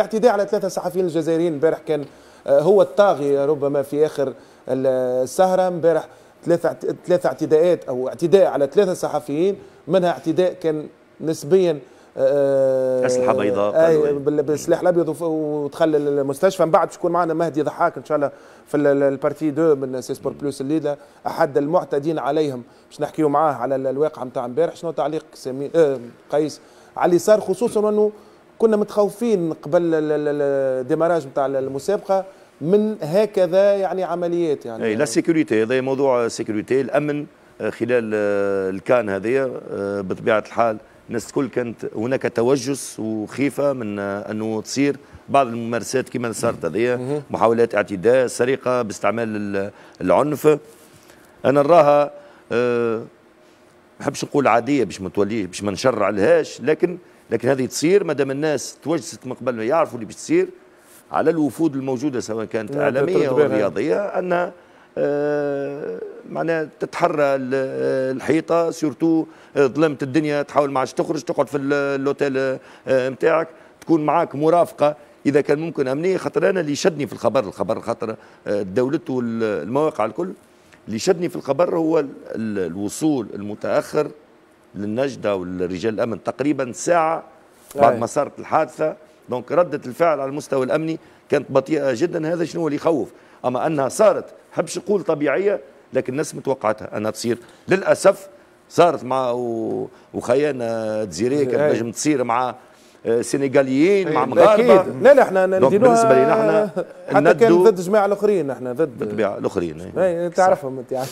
الاعتداء على ثلاثة صحفيين الجزائريين امبارح كان آه، هو الطاغي ربما في آخر السهرة امبارح ثلاثة ثلاثة اعتداءات أو اعتداء على ثلاثة صحفيين منها اعتداء كان نسبيا آه، أسلحة بيضاء أي آه، بالسلاح الأبيض ودخل المستشفى من بعد باش يكون معنا مهدي ضحاك إن شاء الله في البارتي دو من سي سبور بلوس الليلة أحد المعتدين عليهم باش نحكيو معاه على الواقع نتاع امبارح شنو تعليق سمي... قيس على اللي صار خصوصا أنه كنا متخوفين قبل الديماراج نتاع المسابقه من هكذا يعني عمليات يعني اي لا سيكوريتي هذا موضوع سيكوريتي الامن آه، خلال آه، الكان هذايا آه، بطبيعه الحال الناس الكل كانت هناك توجس وخيفه من انه تصير بعض الممارسات كما صارت هذه محاولات اعتداء سرقه باستعمال العنف انا نراها ما نحبش نقول عاديه باش ما توليش باش ما نشرعلهاش لكن لكن هذه تصير ما دام الناس توجست من قبل ما يعرفوا اللي باش تصير على الوفود الموجوده سواء كانت اعلاميه او رياضيه ان آه، معناها تتحرى آه، الحيطه سورتو آه، ظلمت الدنيا تحاول ما عادش تخرج تقعد في الاوتيل نتاعك تكون معاك مرافقه اذا كان ممكن امنيه خاطر انا اللي شدني في الخبر الخبر خاطر دولته والمواقع الكل اللي شدني في الخبر هو الوصول المتاخر للنجده ولرجال الامن تقريبا ساعه بعد ما صارت الحادثه دونك رده الفعل على المستوى الامني كانت بطيئه جدا هذا شنو اللي يخوف اما انها صارت حبش نقول طبيعيه لكن الناس متوقعتها انها تصير للاسف صارت مع وخيانه آه، تزيري كانت نجم تصير مع آه، سنغاليين مع مغاربه اكيد لا لا احنا نديروها بالنسبه لنا احنا حتى كان ضد جماعه الاخرين احنا ضد بالطبيعه الاخرين تعرفهم انت يعني.